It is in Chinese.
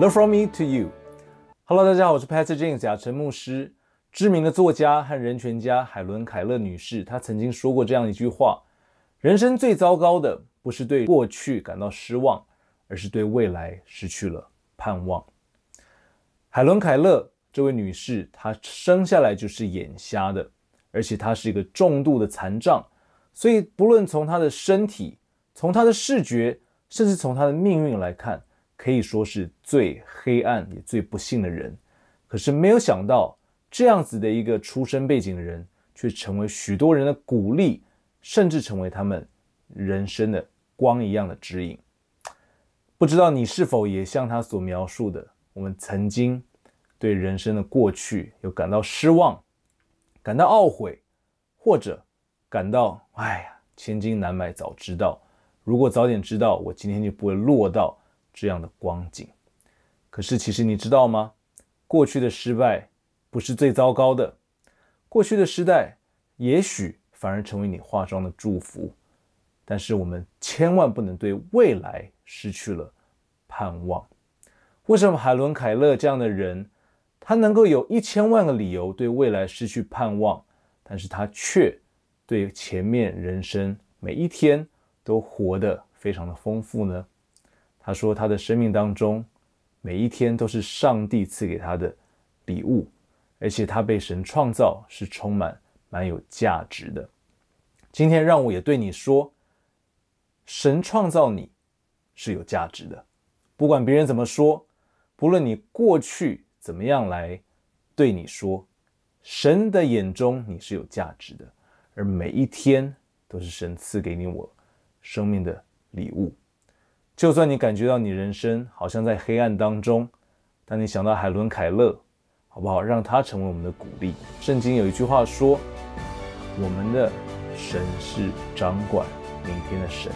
Love from me to you。Hello，大家好，我是 Pastor James 亚陈牧师，知名的作家和人权家海伦凯勒女士，她曾经说过这样一句话：人生最糟糕的不是对过去感到失望，而是对未来失去了盼望。海伦凯勒这位女士，她生下来就是眼瞎的，而且她是一个重度的残障，所以不论从她的身体、从她的视觉，甚至从她的命运来看。可以说是最黑暗也最不幸的人，可是没有想到，这样子的一个出身背景的人，却成为许多人的鼓励，甚至成为他们人生的光一样的指引。不知道你是否也像他所描述的，我们曾经对人生的过去有感到失望，感到懊悔，或者感到哎呀，千金难买早知道，如果早点知道，我今天就不会落到。这样的光景，可是其实你知道吗？过去的失败不是最糟糕的，过去的失败也许反而成为你化妆的祝福。但是我们千万不能对未来失去了盼望。为什么海伦·凯勒这样的人，他能够有一千万个理由对未来失去盼望，但是他却对前面人生每一天都活得非常的丰富呢？他说：“他的生命当中，每一天都是上帝赐给他的礼物，而且他被神创造是充满蛮有价值的。今天让我也对你说，神创造你是有价值的，不管别人怎么说，不论你过去怎么样来对你说，神的眼中你是有价值的，而每一天都是神赐给你我生命的礼物。”就算你感觉到你人生好像在黑暗当中，当你想到海伦·凯勒，好不好？让他成为我们的鼓励。圣经有一句话说：“我们的神是掌管明天的神。”